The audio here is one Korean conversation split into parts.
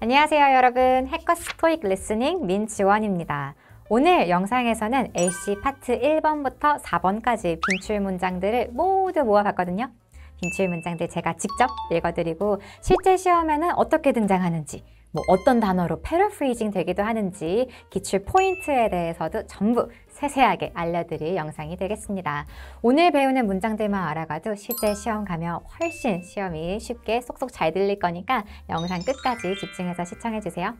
안녕하세요 여러분 해커 스토익 리스닝 민지원입니다. 오늘 영상에서는 AC 파트 1번부터 4번까지 빈출 문장들을 모두 모아봤거든요. 빈출 문장들 제가 직접 읽어드리고 실제 시험에는 어떻게 등장하는지 뭐 어떤 단어로 패러프레이징 되기도 하는지 기출 포인트에 대해서도 전부 세세하게 알려드릴 영상이 되겠습니다. 오늘 배우는 문장들만 알아가도 실제 시험 가면 훨씬 시험이 쉽게 쏙쏙 잘 들릴 거니까 영상 끝까지 집중해서 시청해주세요.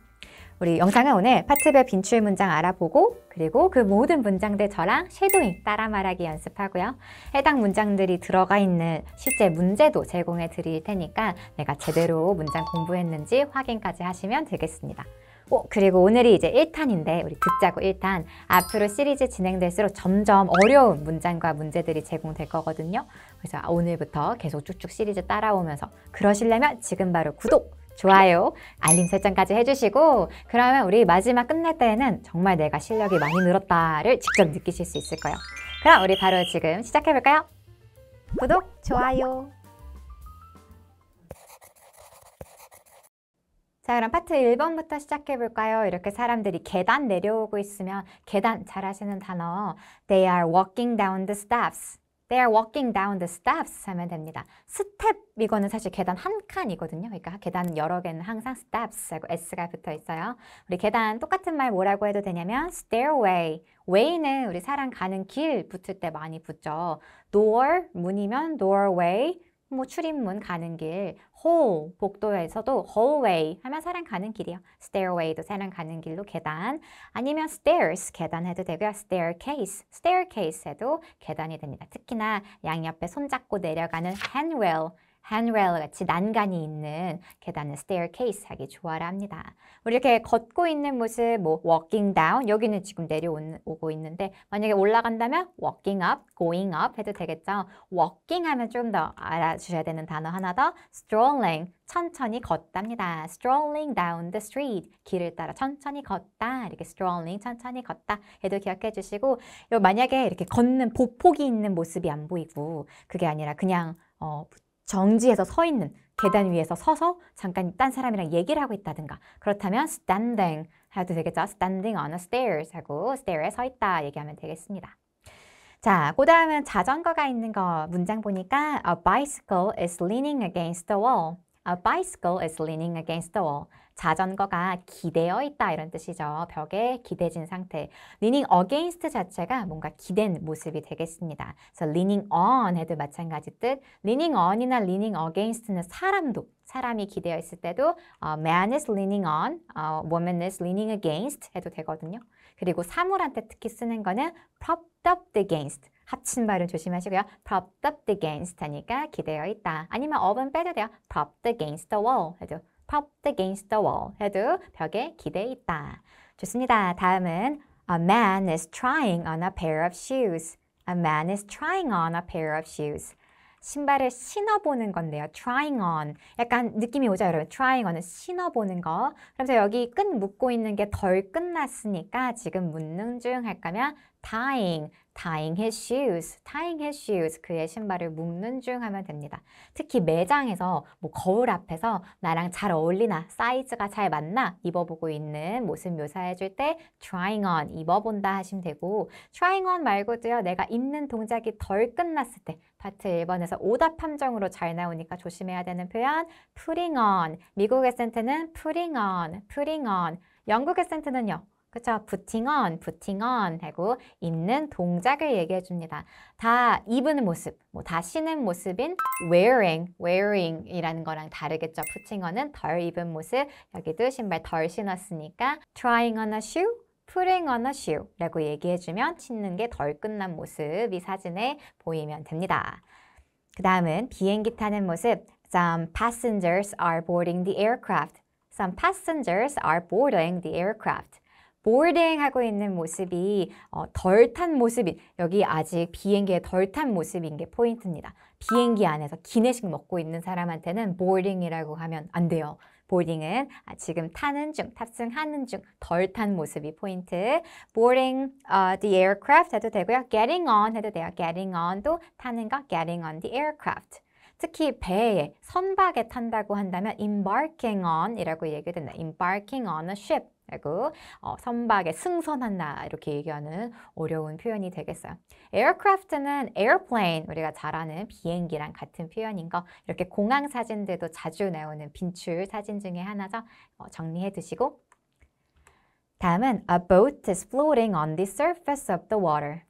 우리 영상은 오늘 파트별 빈출 문장 알아보고 그리고 그 모든 문장들 저랑 쉐도잉 따라 말하기 연습하고요. 해당 문장들이 들어가 있는 실제 문제도 제공해 드릴 테니까 내가 제대로 문장 공부했는지 확인까지 하시면 되겠습니다. 오, 어, 그리고 오늘이 이제 1탄인데 우리 듣자고 1탄 앞으로 시리즈 진행될수록 점점 어려운 문장과 문제들이 제공될 거거든요. 그래서 오늘부터 계속 쭉쭉 시리즈 따라오면서 그러시려면 지금 바로 구독! 좋아요, 알림 설정까지 해주시고 그러면 우리 마지막 끝날 때에는 정말 내가 실력이 많이 늘었다를 직접 느끼실 수 있을 거예요. 그럼 우리 바로 지금 시작해볼까요? 구독, 좋아요. 자 그럼 파트 1번부터 시작해볼까요? 이렇게 사람들이 계단 내려오고 있으면 계단 잘 아시는 단어 They are walking down the steps They are walking down the steps 하면 됩니다. 스텝 이거는 사실 계단 한 칸이거든요. 그러니까 계단 여러 개는 항상 steps하고 s가 붙어 있어요. 우리 계단 똑같은 말 뭐라고 해도 되냐면 stairway. way는 우리 사람 가는 길 붙을 때 많이 붙죠. door 문이면 doorway, 뭐 출입문 가는 길, hall 복도에서도 hallway 하면 사람 가는 길이요. stairway도 사람 가는 길로 계단, 아니면 stairs 계단 해도 되고요. staircase, staircase 해도 계단이 됩니다. 특히나 양옆에 손잡고 내려가는 handrail handrail 같이 난간이 있는 계단은 staircase 하기 좋아 합니다. 우리 이렇게 걷고 있는 모습, 뭐 walking down 여기는 지금 내려오고 있는데 만약에 올라간다면 walking up, going up 해도 되겠죠. walking 하면 좀 더 알아주셔야 되는 단어 하나 더 strolling 천천히 걷답니다. strolling down the street 길을 따라 천천히 걷다 이렇게 strolling 천천히 걷다 해도 기억해 주시고 만약에 이렇게 걷는 보폭이 있는 모습이 안 보이고 그게 아니라 그냥 어, 정지해서 서 있는 계단 위에서 서서 잠깐 딴 사람이랑 얘기를 하고 있다든가 그렇다면 standing 해도 되겠죠. standing on a stairs 하고 stair에 서 있다 얘기하면 되겠습니다. 자, 그 다음은 자전거가 있는 거 문장 보니까 a bicycle is leaning against the wall. a bicycle is leaning against the wall. 자전거가 기대어 있다 이런 뜻이죠. 벽에 기대진 상태. leaning against 자체가 뭔가 기댄 모습이 되겠습니다. 그래서 leaning on 해도 마찬가지 뜻. leaning on이나 leaning against는 사람도 사람이 기대어 있을 때도 uh, man is leaning on, uh, woman is leaning against 해도 되거든요. 그리고 사물한테 특히 쓰는 거는 propped up against. 합친 발음 조심하시고요. propped up against 하니까 기대어 있다. 아니면 of은 빼도 돼요. propped against the wall 해도 propped against the wall. 해도 벽에 기대 있다. 좋습니다. 다음은 A man is trying on a pair of shoes. A man is trying on a pair of shoes. 신발을 신어보는 건데요. trying on. 약간 느낌이 오죠, 여러분? trying on은 신어보는 거. 그래서 여기 끈 묶고 있는 게 덜 끝났으니까 지금 묻는 중 할까면 tying. tying his shoes, tying his shoes, 그의 신발을 묶는 중 하면 됩니다. 특히 매장에서 뭐 거울 앞에서 나랑 잘 어울리나, 사이즈가 잘 맞나 입어보고 있는 모습 묘사해줄 때 trying on, 입어본다 하시면 되고 trying on 말고도요, 내가 입는 동작이 덜 끝났을 때 파트 1번에서 오답 함정으로 잘 나오니까 조심해야 되는 표현 putting on, 미국의 센트는 putting on, putting on, 영국의 센트는요, 그렇죠? putting on, putting on 하고 입는 동작을 얘기해 줍니다. 다 입은 모습, 뭐 다 신은 모습인 wearing, wearing이라는 거랑 다르겠죠. putting on은 덜 입은 모습, 여기도 신발 덜 신었으니까 trying on a shoe, putting on a shoe 라고 얘기해 주면 신는 게 덜 끝난 모습이 사진에 보이면 됩니다. 그 다음은 비행기 타는 모습 Some passengers are boarding the aircraft. Some passengers are boarding the aircraft. b o 하고 있는 모습이 어, 덜탄 모습인 여기 아직 비행기에 덜 탄 모습인 게 포인트입니다. 비행기 안에서 기내식 먹고 있는 사람한테는 b o 이라고 하면 안 돼요. 보딩은 지금 타는 중, 탑승하는 중, 덜 탄 모습이 포인트. boarding uh, the aircraft 해도 되고요. getting on 해도 돼요. getting on도 타는 거, getting on the aircraft. 특히 배에, 선박에 탄다고 한다면 embarking on 이라고 얘기된다. embarking on a ship. 라고 어, 선박에 승선한다 이렇게 얘기하는 어려운 표현이 되겠어요. aircraft는 airplane 우리가 잘 아는 비행기랑 같은 표현인 거 이렇게 공항 사진들도 자주 나오는 빈출 사진 중에 하나죠. 어, 정리해 두시고 다음은 a boat is floating on the surface of the water.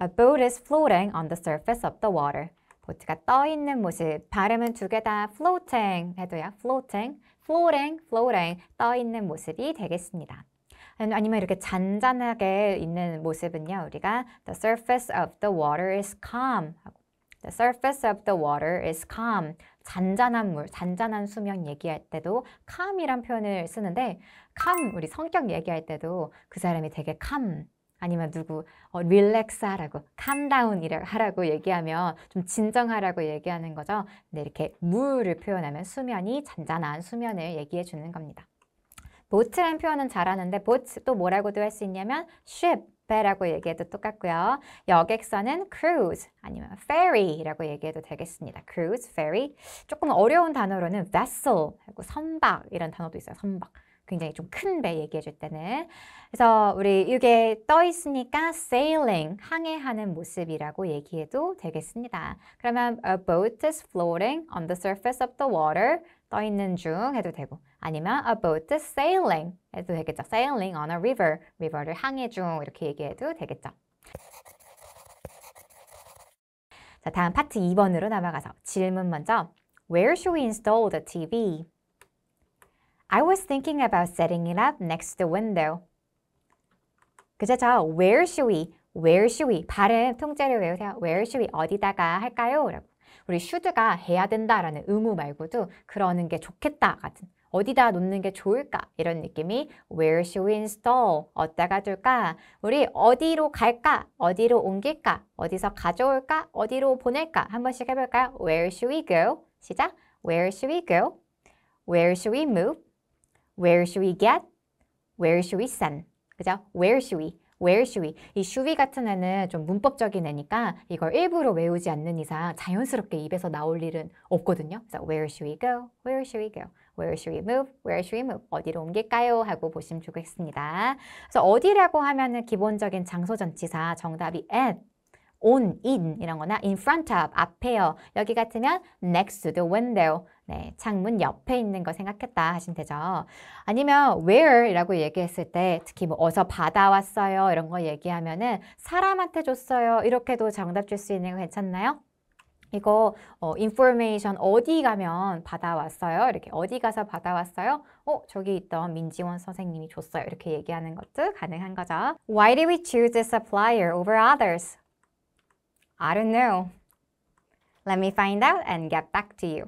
a boat is floating on the surface of the water. 보트가 떠 있는 모습 발음은 두 개다 floating 해도요. floating floating, floating 떠 있는 모습이 되겠습니다. 아니면 이렇게 잔잔하게 있는 모습은요. 우리가 the surface of the water is calm the surface of the water is calm 잔잔한 물, 잔잔한 수면 얘기할 때도 calm이란 표현을 쓰는데 calm 우리 성격 얘기할 때도 그 사람이 되게 calm 아니면 누구 어, 릴렉스 하라고, 캄다운이라고 하라고 얘기하면 좀 진정하라고 얘기하는 거죠. 근데 이렇게 물을 표현하면 수면이 잔잔한 수면을 얘기해 주는 겁니다. 보트란 표현은 잘하는데 보트 또 뭐라고도 할 수 있냐면 ship 배라고 얘기해도 똑같고요. 여객선은 cruise 아니면 ferry라고 얘기해도 되겠습니다. cruise, ferry. 조금 어려운 단어로는 vessel 고 선박 이런 단어도 있어요. 선박. 굉장히 좀 큰 배 얘기해 줄 때는 그래서 우리 이게 떠 있으니까 sailing 항해하는 모습이라고 얘기해도 되겠습니다. 그러면 a boat is floating on the surface of the water 떠 있는 중 해도 되고 아니면 a boat is sailing 해도 되겠죠. sailing on a river river를 항해 중 이렇게 얘기해도 되겠죠. 자, 다음 파트 2번으로 넘어가서 질문 먼저 Where should we install the TV? I was thinking about setting it up next to the window. 그죠? where should we? where should we? 발음 통째로 외우세요. where should we? 어디다가 할까요? 라고. 우리 should가 해야 된다라는 의무 말고도 그러는 게 좋겠다 같은 어디다 놓는 게 좋을까? 이런 느낌이 where should we install? 어디다가 둘까? 우리 어디로 갈까? 어디로 옮길까? 어디서 가져올까? 어디로 보낼까? 한 번씩 해볼까요? where should we go? 시작! where should we go? where should we move? Where should we get? Where should we send? 그죠? Where should we? Where should we? 이 should we 같은 애는 좀 문법적인 애니까 이걸 일부러 외우지 않는 이상 자연스럽게 입에서 나올 일은 없거든요. 그래서 where should we go? Where should we go? Where should we move? Where should we move? 어디로 옮길까요? 하고 보시면 좋겠습니다. 그래서 어디라고 하면은 기본적인 장소 전치사 정답이 at on, in 이런 거나 in front of, 앞에요. 여기 같으면 next to the window. 네, 창문 옆에 있는 거 생각했다 하시면 되죠. 아니면 where 이라고 얘기했을 때 특히 뭐 어서 받아왔어요 이런 거 얘기하면은 사람한테 줬어요 이렇게도 정답 줄 수 있는 거 괜찮나요? 이거 어, 인포메이션 어디 가면 받아왔어요? 이렇게 어디 가서 받아왔어요? 어, 저기 있던 민지원 선생님이 줬어요. 이렇게 얘기하는 것도 가능한 거죠. Why do we choose a supplier over others? I don't know. Let me find out and get back to you.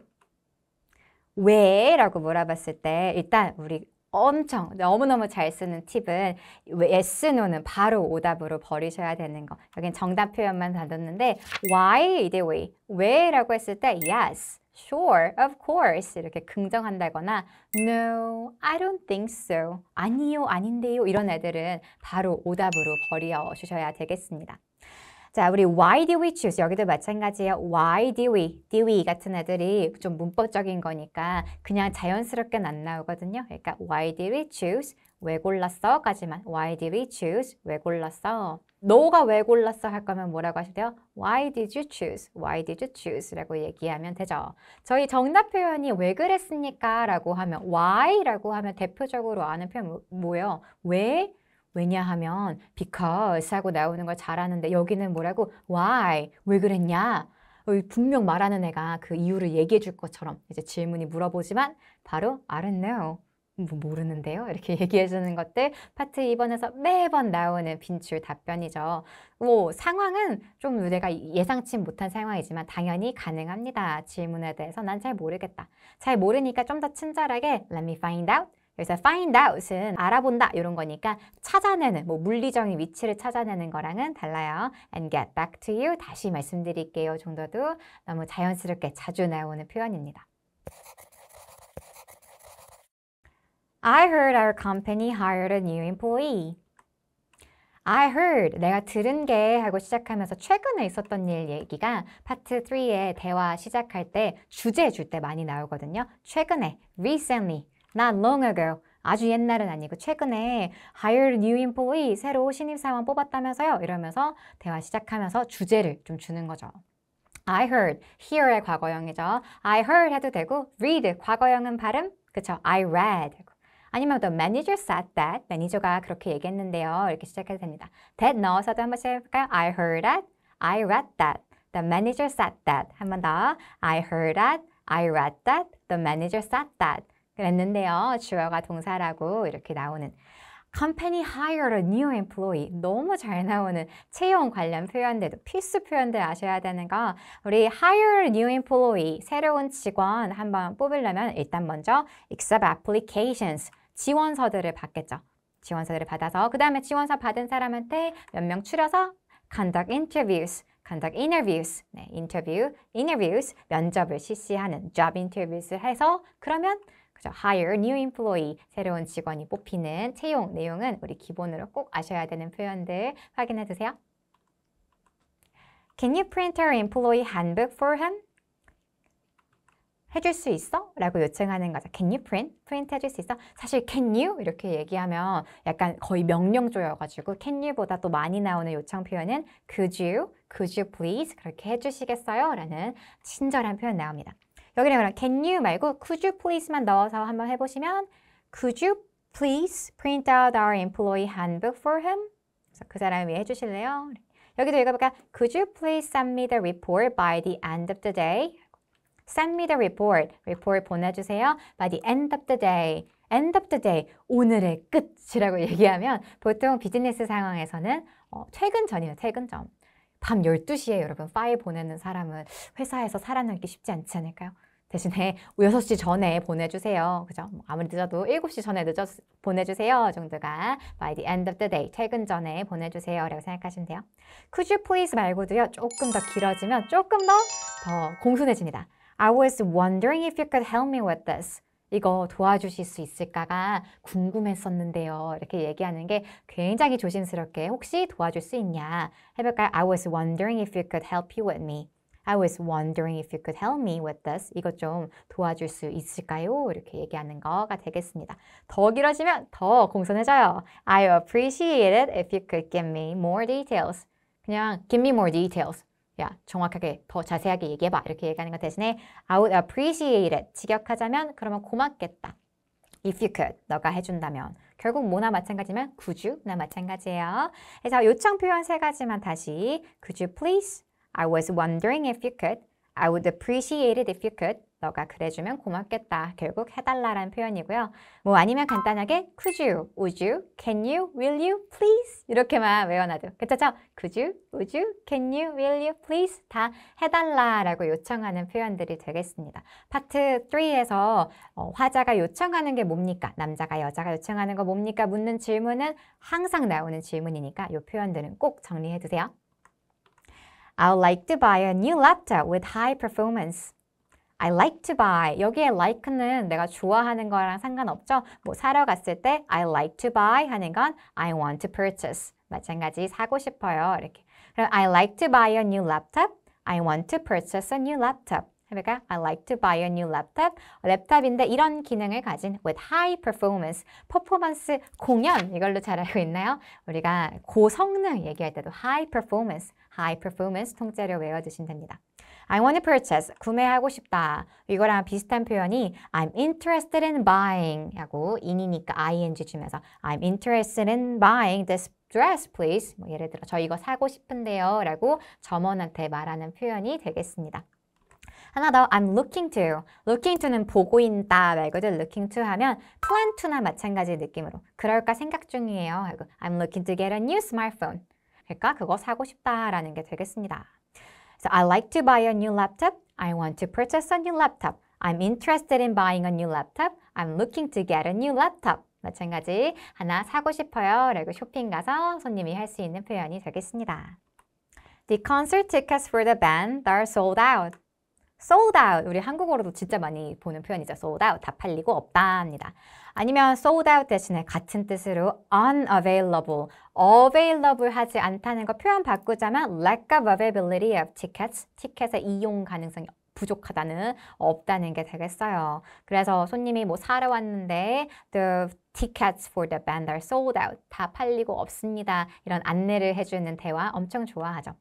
왜? 라고 물어봤을 때 일단 우리 엄청 너무너무 잘 쓰는 팁은 yes, no는 바로 오답으로 버리셔야 되는 거. 여긴 정답 표현만 다뤘는데 why 이대 w 왜? 라고 했을 때 yes, sure, of course 이렇게 긍정한다거나 no, I don't think so, 아니요, 아닌데요 이런 애들은 바로 오답으로 버려 주셔야 되겠습니다. 자, 우리 why do we choose? 여기도 마찬가지예요. why do we? do we 같은 애들이 좀 문법적인 거니까 그냥 자연스럽게는 안 나오거든요. 그러니까 why do we choose? 왜 골랐어? 까지만 why d i we choose? 왜 골랐어? 너가 왜 골랐어? 할 거면 뭐라고 하셔야 돼요? why did you choose? why did you choose? 라고 얘기하면 되죠. 저희 정답 표현이 왜 그랬습니까? 라고 하면 why? 라고 하면 대표적으로 아는 표현 뭐, 뭐예요? 왜? 왜냐하면 because 하고 나오는 걸 잘하는데 여기는 뭐라고 why 왜 그랬냐 어, 분명 말하는 애가 그 이유를 얘기해 줄 것처럼 이제 질문이 물어보지만 바로 I don't know 뭐 모르는데요 이렇게 얘기해 주는 것들 파트 2번에서 매번 나오는 빈출 답변이죠 뭐 상황은 좀 내가 예상치 못한 상황이지만 당연히 가능합니다 질문에 대해서 난 잘 모르겠다 잘 모르니까 좀 더 친절하게 let me find out 그래서 find out은 알아본다 이런 거니까 찾아내는 뭐 물리적인 위치를 찾아내는 거랑은 달라요. and get back to you 다시 말씀드릴게요 정도도 너무 자연스럽게 자주 나오는 표현입니다. I heard our company hired a new employee. I heard, 내가 들은 게 하고 시작하면서 최근에 있었던 일 얘기가 파트 3의 대화 시작할 때 주제 줄 때 많이 나오거든요. 최근에, recently, Not long ago. 아주 옛날은 아니고 최근에 hired new employee 새로 신입사원 뽑았다면서요 이러면서 대화 시작하면서 주제를 좀 주는 거죠. I heard, hear의 과거형이죠. I heard 해도 되고 read 과거형은 발음 그쵸? I read 아니면 the manager said that 매니저가 그렇게 얘기했는데요 이렇게 시작해도 됩니다. that 넣어서도 한 번씩 해볼까요? I heard that, I read that, the manager said that 한 번 더 I heard that, I read that, the manager said that 그랬는데요. 주어가 동사라고 이렇게 나오는 company hired a new employee. 너무 잘 나오는 채용 관련 표현들도 필수 표현들 아셔야 되는 거. 우리 hire a new employee, 새로운 직원 한번 뽑으려면 일단 먼저 accept applications, 지원서들을 받겠죠. 지원서들을 받아서 그 다음에 지원서 받은 사람한테 몇 명 추려서 conduct interviews, conduct interviews, 네, 인터뷰, interviews, 면접을 실시하는 job interviews를 해서 그러면 그죠? hire new employee 새로운 직원이 뽑히는 채용 내용은 우리 기본으로 꼭 아셔야 되는 표현들 확인해 주세요. Can you print our employee handbook for him? 해줄 수 있어? 라고 요청하는 거죠. Can you print? 프린트 해줄 수 있어? 사실 can you? 이렇게 얘기하면 약간 거의 명령조여가지고 can you보다 또 많이 나오는 요청 표현은 could you? could you please? 그렇게 해주시겠어요? 라는 친절한 표현 나옵니다. 여기는 그럼 can you 말고 could you please만 넣어서 한번 해보시면 could you please print out our employee handbook for him? 그래서 그 사람을 위해 해주실래요? 여기도 읽어볼까? Could you please send me the report by the end of the day? Send me the report. report 보내주세요. by the end of the day. end of the day. 오늘의 끝이라고 얘기하면 보통 비즈니스 상황에서는 어, 퇴근 전이에요. 퇴근 전. 밤 12시에 여러분 파일 보내는 사람은 회사에서 살아남기 쉽지 않지 않을까요? 대신에 6시 전에 보내주세요. 그죠? 뭐 아무리 늦어도 7시 전에 늦어 보내주세요. 정도가 by the end of the day, 퇴근 전에 보내주세요. 라고 생각하시면 돼요. Could you please 말고도요. 조금 더 길어지면 조금 더, 더 공손해집니다. I was wondering if you could help me with this. 이거 도와주실 수 있을까가 궁금했었는데요. 이렇게 얘기하는 게 굉장히 조심스럽게 혹시 도와줄 수 있냐 해볼까요? I was wondering if you could help you with me. I was wondering if you could help me with this. 이것 좀 도와줄 수 있을까요? 이렇게 얘기하는 거가 되겠습니다. 더 길어지면 더 공손해져요. I appreciate it if you could give me more details. 그냥 give me more details. 야, 정확하게 더 자세하게 얘기해봐. 이렇게 얘기하는 것 대신에 I would appreciate it. 직역하자면 그러면 고맙겠다. If you could, 너가 해준다면. 결국 뭐나 마찬가지면 could you나 마찬가지예요. 그래서 요청 표현 세 가지만 다시 could you please, I was wondering if you could. I would appreciate it if you could. 너가 그래주면 고맙겠다. 결국 해달라라는 표현이고요. 뭐 아니면 간단하게 could you, would you, can you, will you, please 이렇게만 외워놔도 괜찮죠? could you, would you, can you, will you, please 다 해달라라고 요청하는 표현들이 되겠습니다. 파트 3에서 어, 화자가 요청하는 게 뭡니까? 남자가 여자가 요청하는 거 뭡니까? 묻는 질문은 항상 나오는 질문이니까 이 표현들은 꼭 정리해두세요. I d like to buy a new laptop with high performance. I like to buy. 여기에 like는 내가 좋아하는 거랑 상관없죠. 뭐 사러 갔을 때 I like to buy 하는 건 I want to purchase. 마찬가지 사고 싶어요. 이렇게. 그럼 I like to buy a new laptop. I want to purchase a new laptop. 그러니까 I like to buy a new laptop. 랩탑인데 이런 기능을 가진 with high performance, 퍼포먼스 공연 이걸로 잘 알고 있나요? 우리가 고성능 얘기할 때도 high performance, high performance 통째로 외워주시면 됩니다. I want to purchase, 구매하고 싶다. 이거랑 비슷한 표현이 I'm interested in buying 하고 in이니까 ing 주면서 I'm interested in buying this dress please. 뭐 예를 들어 저 이거 사고 싶은데요 라고 점원한테 말하는 표현이 되겠습니다. 하나 더 I'm looking to. looking to는 보고 있다 말거든. looking to 하면 plan to나 마찬가지 느낌으로 그럴까 생각 중이에요. I'm looking to get a new smartphone. 그러니까 그거 사고 싶다라는 게 되겠습니다. So I like to buy a new laptop. I want to purchase a new laptop. I'm interested in buying a new laptop. I'm looking to get a new laptop. 마찬가지 하나 사고 싶어요 라고 쇼핑 가서 손님이 할 수 있는 표현이 되겠습니다. The concert tickets for the band are sold out. sold out 우리 한국어로도 진짜 많이 보는 표현이죠. sold out 다 팔리고 없다입니다. 아니면 sold out 대신에 같은 뜻으로 unavailable available 하지 않다는 거 표현 바꾸자면 lack of availability of tickets 티켓의 이용 가능성이 부족하다는 없다는 게 되겠어요. 그래서 손님이 뭐 사러 왔는데 the tickets for the band are sold out 다 팔리고 없습니다. 이런 안내를 해주는 대화 엄청 좋아하죠.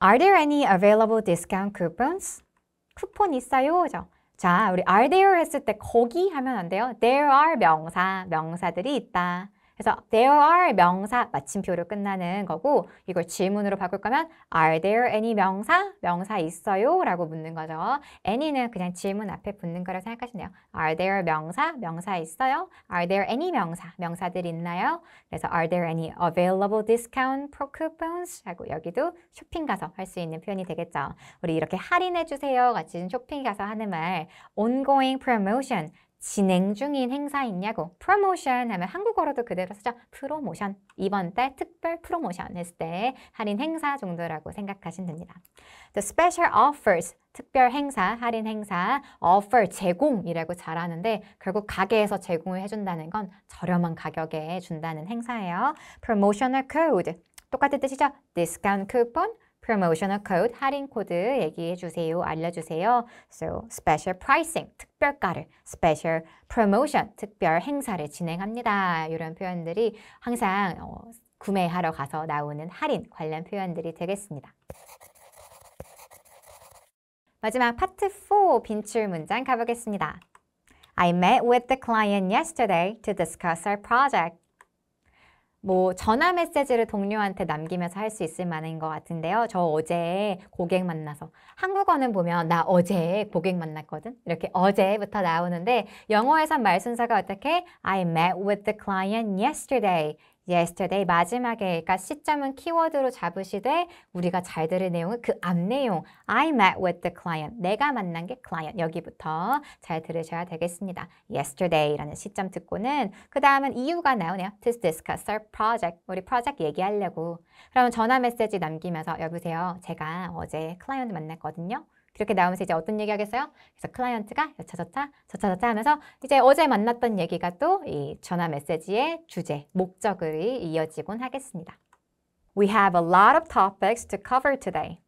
Are there any available discount coupons? 쿠폰 있어요? 죠 자, 우리 are there 했을 때 거기 하면 안 돼요. There are 명사, 명사들이 있다. 그래서 there are 명사 마침표로 끝나는 거고 이걸 질문으로 바꿀 거면 are there any 명사? 명사 있어요? 라고 묻는 거죠. any는 그냥 질문 앞에 붙는 거라 생각하시네요. are there 명사? 명사 있어요? are there any 명사? 명사들 있나요? 그래서 are there any available discount pro coupons? 하고 여기도 쇼핑 가서 할 수 있는 표현이 되겠죠. 우리 이렇게 할인해 주세요 같이 쇼핑 가서 하는 말 ongoing promotion 진행 중인 행사 있냐고 프로모션 하면 한국어로도 그대로 쓰죠 프로모션 이번 달 특별 프로모션 했을 때 할인 행사 정도라고 생각하시면 됩니다 The special offers 특별 행사, 할인 행사, offer 제공이라고 잘 아는데 결국 가게에서 제공을 해준다는 건 저렴한 가격에 준다는 행사예요 Promotional code 똑같은 뜻이죠 discount 쿠폰 promotional code, 할인 코드 얘기해 주세요. 알려 주세요. So, special pricing, 특별가를, special promotion, 특별 행사를 진행합니다. 이런 표현들이 항상 어, 구매하러 가서 나오는 할인 관련 표현들이 되겠습니다. 마지막 파트 4 빈출 문장 가보겠습니다. I met with the client yesterday to discuss our project. 뭐 전화 메시지를 동료한테 남기면서 할 수 있을 만한 것 같은데요. 저 어제 고객 만나서 한국어는 보면 나 어제 고객 만났거든. 이렇게 어제부터 나오는데 영어에선 말 순서가 어떻게? I met with the client yesterday. yesterday 마지막에 그러니까 시점은 키워드로 잡으시되 우리가 잘 들은 내용은 그 앞 내용 I met with the client 내가 만난 게 client 여기부터 잘 들으셔야 되겠습니다. yesterday라는 시점 듣고는 그 다음은 이유가 나오네요. to discuss our project 우리 프로젝트 얘기하려고 그러면 전화 메시지 남기면서 여보세요 제가 어제 클라이언트 만났거든요. 이렇게 나오면서 이제 어떤 얘기 하겠어요? 그래서 클라이언트가 여차저차 저차저차 하면서 이제 어제 만났던 얘기가 또 이 전화 메시지의 주제, 목적을 이어지곤 하겠습니다. We have a lot of topics to cover today.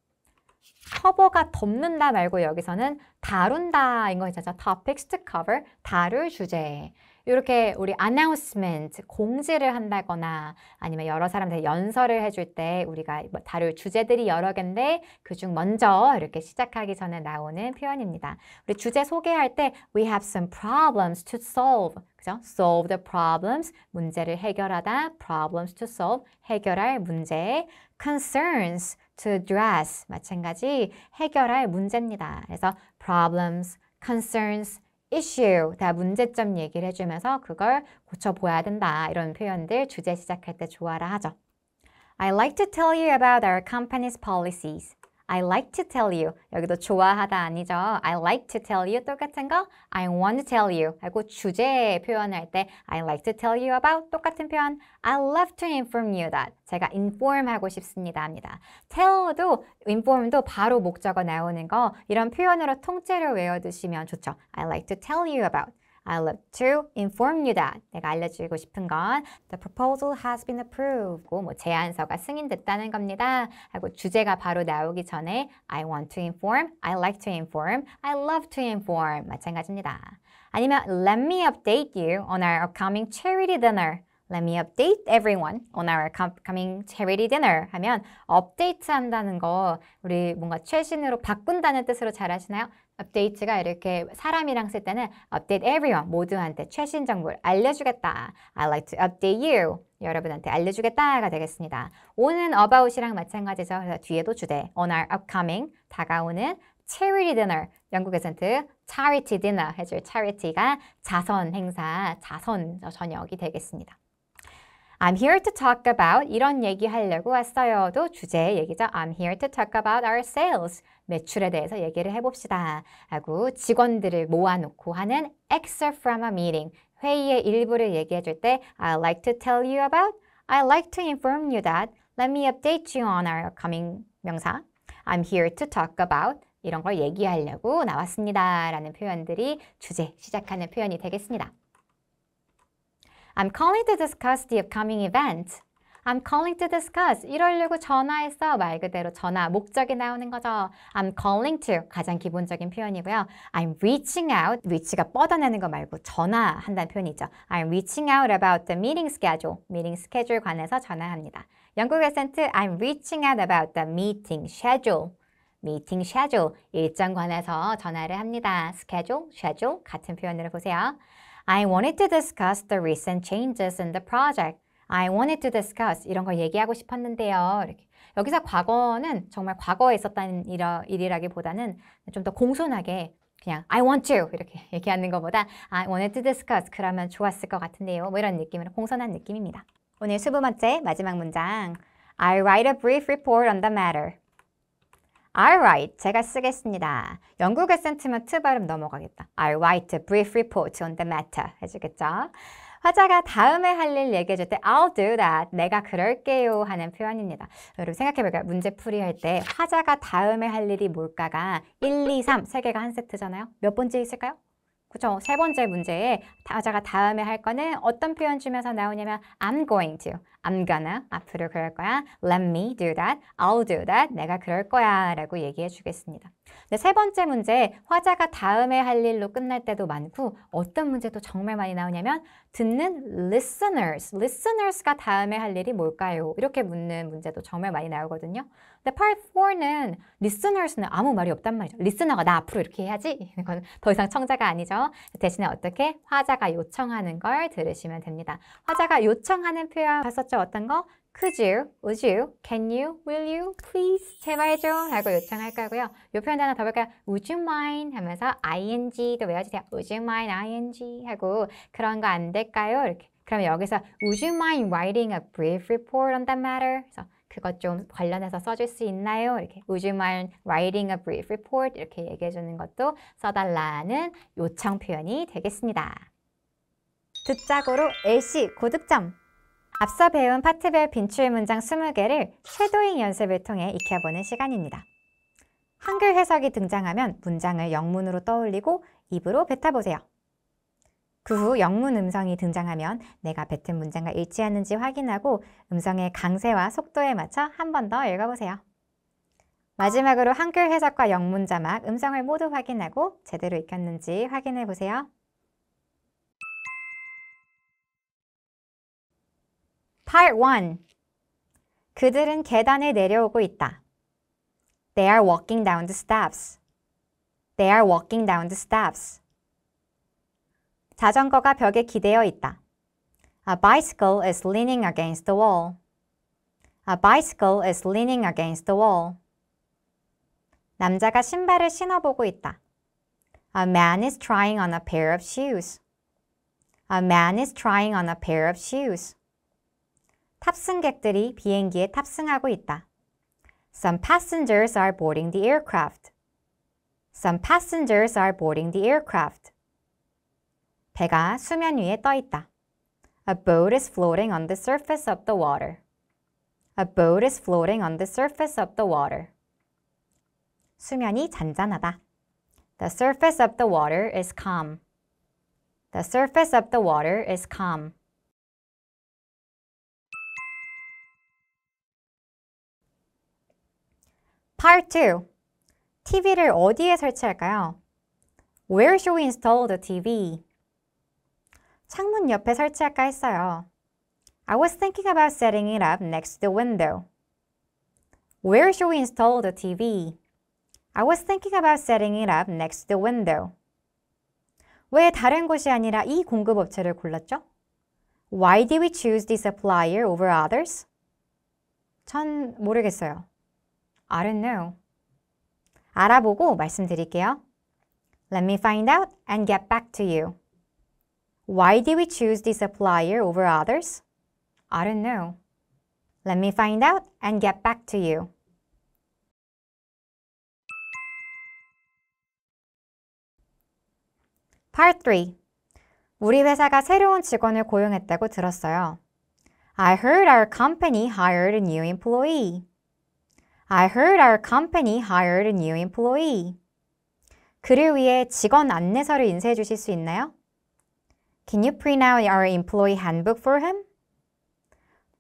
커버가 덮는다 말고 여기서는 다룬다인 거죠. topics to cover, 다룰 주제. 이렇게 우리 아나운스먼트 공지를 한다거나 아니면 여러 사람들 연설을 해줄 때 우리가 뭐 다룰 주제들이 여러 개인데 그 중 먼저 이렇게 시작하기 전에 나오는 표현입니다. 우리 주제 소개할 때 we have some problems to solve. 그죠? solve the problems 문제를 해결하다 problems to solve 해결할 문제 concerns to address 마찬가지 해결할 문제입니다. 그래서 problems, concerns issue, 다 문제점 얘기를 해주면서 그걸 고쳐보아야 된다. 이런 표현들 주제 시작할 때 좋아라 하죠. I like to tell you about our company's policies. I like to tell you. 여기도 좋아하다 아니죠. I like to tell you 똑같은 거 I want to tell you 하고 주제 표현할 때 I like to tell you about 똑같은 표현 I love to inform you that 제가 inform 하고 싶습니다 합니다. tell도 inform도 바로 목적어 나오는 거 이런 표현으로 통째로 외워두시면 좋죠. I like to tell you about I love to inform you that 내가 알려주고 싶은 건 The proposal has been approved 뭐 제안서가 승인됐다는 겁니다 하고 주제가 바로 나오기 전에 I want to inform, I like to inform, I love to inform 마찬가지입니다 아니면 Let me update you on our upcoming charity dinner Let me update everyone on our upcoming charity dinner 하면 업데이트 한다는 거 우리 뭔가 최신으로 바꾼다는 뜻으로 잘 아시나요? update가 이렇게 사람이랑 쓸 때는 update everyone 모두한테 최신 정보를 알려주겠다. I like to update you. 여러분한테 알려주겠다가 되겠습니다. 오는 about이랑 마찬가지죠. 그래서 뒤에도 주제 on our upcoming 다가오는 charity dinner 영국 에센트 charity dinner 해줄 charity가 자선 행사, 자선 저녁이 되겠습니다. I'm here to talk about 이런 얘기 하려고 왔어요도 주제 얘기죠. I'm here to talk about our sales. 매출에 대해서 얘기를 해봅시다. 하고 직원들을 모아놓고 하는 excerpt from a meeting. 회의의 일부를 얘기해 줄때 I like to tell you about, I like to inform you that, let me update you on our coming 명사, I'm here to talk about 이런 걸 얘기하려고 나왔습니다. 라는 표현들이 주제 시작하는 표현이 되겠습니다. I'm calling to discuss the upcoming event. I'm calling to discuss. 이러려고 전화했어. 말 그대로 전화, 목적이 나오는 거죠. I'm calling to. 가장 기본적인 표현이고요. I'm reaching out. 위치가 뻗어내는 거 말고 전화한다는 표현이죠. I'm reaching out about the meeting schedule. meeting s c h 미팅 스케줄 관해서 전화합니다. 영국 액센트 I'm reaching out about the meeting schedule. meeting schedule, 일정 관해서 전화를 합니다. schedule, schedule 같은 표현으로 보세요. I wanted to discuss the recent changes in the project. I wanted to discuss 이런 걸 얘기하고 싶었는데요. 이렇게. 여기서 과거는 정말 과거에 있었다는 일이라기보다는 좀 더 공손하게 그냥 I want to 이렇게 얘기하는 것보다 I wanted to discuss 그러면 좋았을 것 같은데요. 뭐 이런 느낌으로 공손한 느낌입니다. 오늘 스무 번째 마지막 문장 I write a brief report on the matter. I write 제가 쓰겠습니다. 영국의 센티먼트 발음 넘어가겠다. I write a brief report on the matter 해주겠죠? 화자가 다음에 할 일 얘기해줄 때 I'll do that. 내가 그럴게요 하는 표현입니다. 여러분 생각해볼까요? 문제풀이 할때 화자가 다음에 할 일이 뭘까가 1, 2, 3 세 개가 한 세트잖아요. 몇 번째 있을까요? 그쵸? 세 번째 문제에 화자가 다음에 할 거는 어떤 표현 주면서 나오냐면 I'm going to, I'm gonna, 앞으로 그럴 거야, let me do that, I'll do that, 내가 그럴 거야 라고 얘기해 주겠습니다. 네, 세 번째 문제, 화자가 다음에 할 일로 끝날 때도 많고 어떤 문제도 정말 많이 나오냐면 듣는 listeners, listeners가 다음에 할 일이 뭘까요? 이렇게 묻는 문제도 정말 많이 나오거든요. 근데 part 4는 listeners는 아무 말이 없단 말이죠. 리스너가나 앞으로 이렇게 해야지. 이건 더 이상 청자가 아니죠. 대신에 어떻게 화자가 요청하는 걸 들으시면 됩니다. 화자가 요청하는 표현 봤었죠? 어떤 거? Could you, would you, can you, will you, please 제발 좀 하고 요청할 거고요. 요 표현 하나 더 볼까요? Would you mind 하면서 ing도 외워주세요. Would you mind ing 하고 그런 거 안 될까요? 이렇게 그럼 여기서 Would you mind writing a brief report on that matter? 그래서 그것 좀 관련해서 써줄 수 있나요? 이렇게 Would you mind writing a brief report? 이렇게 얘기해 주는 것도 써달라는 요청 표현이 되겠습니다. 두짝으로 LC 고득점! 앞서 배운 파트별 빈출 문장 20개를 쉐도잉 연습을 통해 익혀보는 시간입니다. 한글 해석이 등장하면 문장을 영문으로 떠올리고 입으로 뱉어보세요. 그 후 영문 음성이 등장하면 내가 뱉은 문장과 일치하는지 확인하고 음성의 강세와 속도에 맞춰 한 번 더 읽어보세요. 마지막으로 한글 해석과 영문 자막, 음성을 모두 확인하고 제대로 익혔는지 확인해보세요. Part 1 그들은 계단을 내려오고 있다. They are walking down the steps. They are walking down the steps. 자전거가 벽에 기대어 있다. A bicycle is leaning against the wall. A bicycle is leaning against the wall. 남자가 신발을 신어보고 있다. A man is trying on a pair of shoes. A man is trying on a pair of shoes. 탑승객들이 비행기에 탑승하고 있다. Some passengers are boarding the aircraft. Some passengers are boarding the aircraft. 배가 수면 위에 떠 있다. A boat is floating on the surface of the water. A boat is floating on the surface of the water. 수면이 잔잔하다. The surface of the water is calm. The surface of the water is calm. Part 2. TV를 어디에 설치할까요? Where should we install the TV? 창문 옆에 설치할까 했어요. I was thinking about setting it up next to the window. Where should we install the TV? I was thinking about setting it up next to the window. 왜 다른 곳이 아니라 이 공급업체를 골랐죠? Why did we choose this supplier over others? 전 모르겠어요. I don't know. 알아보고 말씀드릴게요. Let me find out and get back to you. Why did we choose this supplier over others? I don't know. Let me find out and get back to you. Part 3. 우리 회사가 새로운 직원을 고용했다고 들었어요. I heard our company hired a new employee. I heard our company hired a new employee. 그를 위해 직원 안내서를 인쇄해 주실 수 있나요? Can you print out our employee handbook for him?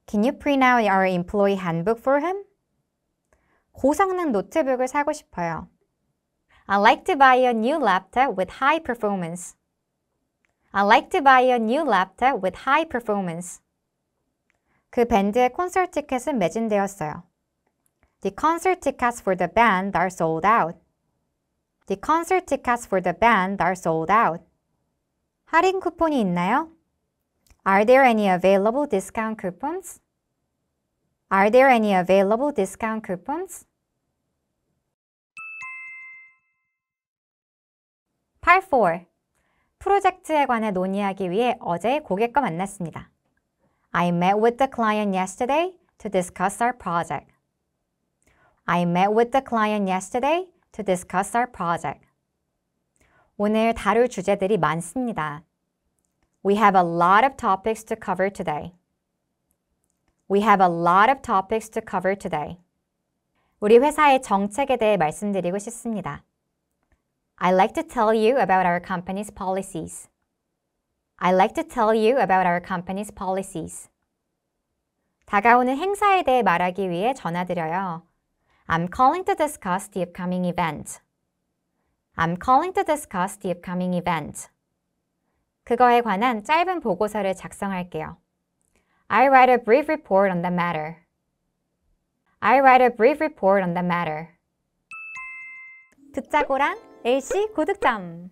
Can you print out our employee handbook for him? 고성능 노트북을 사고 싶어요. I'd like to buy a new laptop with high performance. I'd like to buy a new laptop with high performance. 그 밴드의 콘서트 티켓은 매진되었어요. The concert tickets for the band are sold out. The concert tickets for the band are sold out. 할인 쿠폰이 있나요? Are there any available discount coupons? Are there any available discount coupons? 8.4. 프로젝트에 관해 논의하기 위해 어제 고객과 만났습니다. I met with the client yesterday to discuss our project. I met with the client yesterday to discuss our project. 오늘 다룰 주제들이 많습니다. We have a lot of topics to cover today. We have a lot of topics to cover today. 우리 회사의 정책에 대해 말씀드리고 싶습니다. I'd like to tell you about our company's policies. I'd like to tell you about our company's policies. 다가오는 행사에 대해 말하기 위해 전화드려요. I'm calling to discuss the upcoming event. I'm calling to discuss the upcoming event. 그거에 관한 짧은 보고서를 작성할게요. I write a brief report on the matter. I write a brief report on the matter. 듣자고랑 LC 고득점!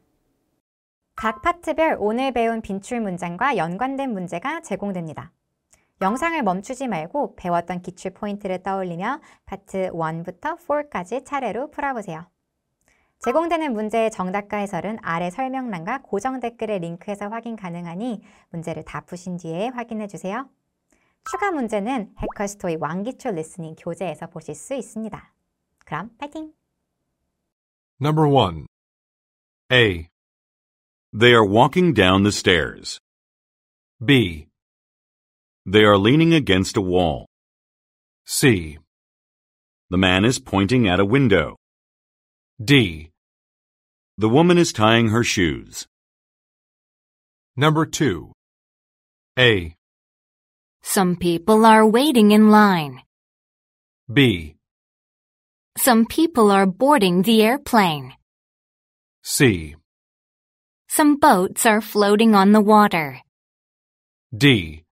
각 파트별 오늘 배운 빈출 문장과 연관된 문제가 제공됩니다. 영상을 멈추지 말고 배웠던 기출 포인트를 떠올리며 파트 1부터 4까지 차례로 풀어보세요. 제공되는 문제의 정답과 해설은 아래 설명란과 고정 댓글의 링크에서 확인 가능하니 문제를 다 푸신 뒤에 확인해 주세요. 추가 문제는 해커스토리 왕기초 리스닝 교재에서 보실 수 있습니다. 그럼 파이팅! Number 1. A. They are walking down the stairs. B. They are leaning against a wall. C. The man is pointing at a window. D. The woman is tying her shoes. Number 2. A. Some people are waiting in line. B. Some people are boarding the airplane. C. Some boats are floating on the water. D.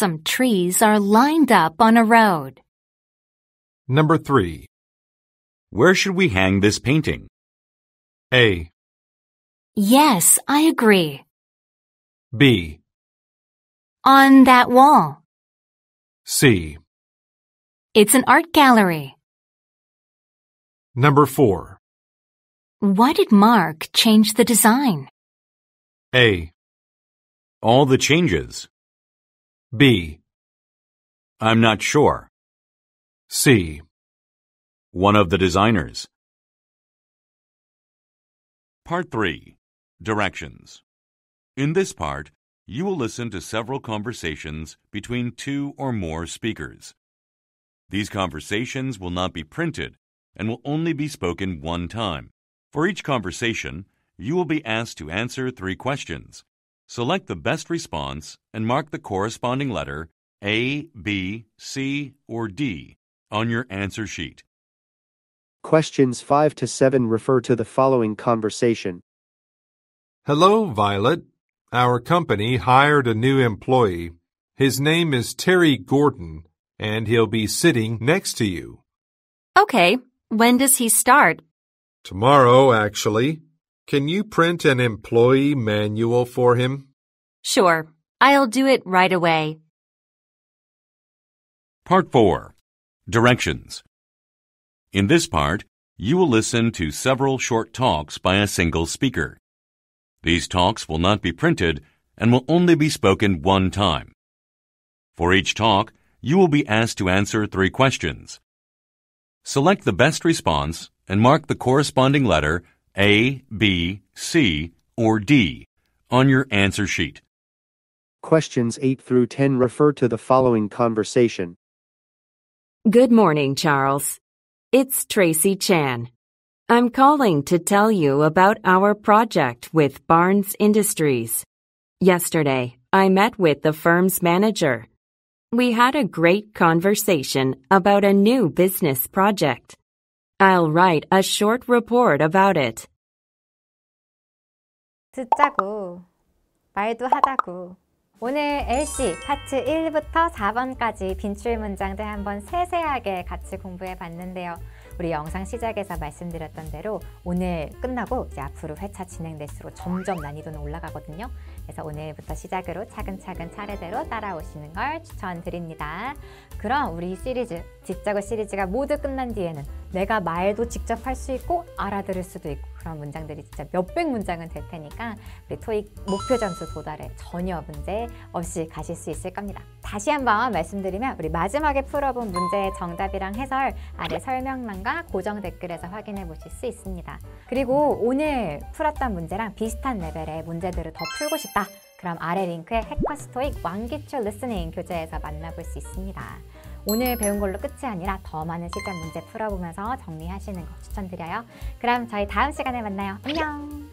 Some trees are lined up on a road. Number 3. Where should we hang this painting? A. Yes, I agree. B. On that wall. C. It's an art gallery. Number 4. Why did Mark change the design? A. All the changes B. I'm not sure. C. One of the designers. Part 3. Directions. In this part, you will listen to several conversations between two or more speakers. These conversations will not be printed and will only be spoken one time. For each conversation, you will be asked to answer three questions. Select the best response and mark the corresponding letter A, B, C, or D on your answer sheet. Questions 5 to 7 refer to the following conversation. Hello, Violet. Our company hired a new employee. His name is Terry Gordon, and he'll be sitting next to you. Okay, when does he start? Tomorrow, actually. Can you print an employee manual for him? Sure. I'll do it right away. Part 4 Directions In this part, you will listen to several short talks by a single speaker. These talks will not be printed and will only be spoken one time. For each talk, you will be asked to answer three questions. Select the best response and mark the corresponding letter a, B, C, or D on your answer sheet. Questions 8 through 10 refer to the following conversation. Good morning, Charles. It's Tracy Chan. I'm calling to tell you about our project with Barnes Industries. Yesterday, I met with the firm's manager. We had a great conversation about a new business project. I'll write a short report about it. 듣자고, 말도 하자고. 오늘 엘 c 파트 1부터 4번까지 빈출 문장들 한번 세세하게 같이 공부해 봤는데요. 우리 영상 시작에서 말씀드렸던 대로 오늘 끝나고 이제 앞으로 회차 진행 될수록 점점 난이도는 올라가거든요. 그래서 오늘부터 시작으로 차근차근 차례대로 따라오시는 걸 추천드립니다. 그럼 우리 시리즈, 직자고 시리즈가 모두 끝난 뒤에는 내가 말도 직접 할 수 있고 알아들을 수도 있고 그런 문장들이 진짜 몇백 문장은 될 테니까 우리 토익 목표 점수 도달에 전혀 문제 없이 가실 수 있을 겁니다. 다시 한번 말씀드리면 우리 마지막에 풀어본 문제의 정답이랑 해설 아래 설명란과 고정 댓글에서 확인해 보실 수 있습니다. 그리고 오늘 풀었던 문제랑 비슷한 레벨의 문제들을 더 풀고 싶다. 그럼 아래 링크에 해커스토익 왕기초 리스닝 교재에서 만나볼 수 있습니다. 오늘 배운 걸로 끝이 아니라 더 많은 실전 문제 풀어보면서 정리하시는 거 추천드려요. 그럼 저희 다음 시간에 만나요. 안녕!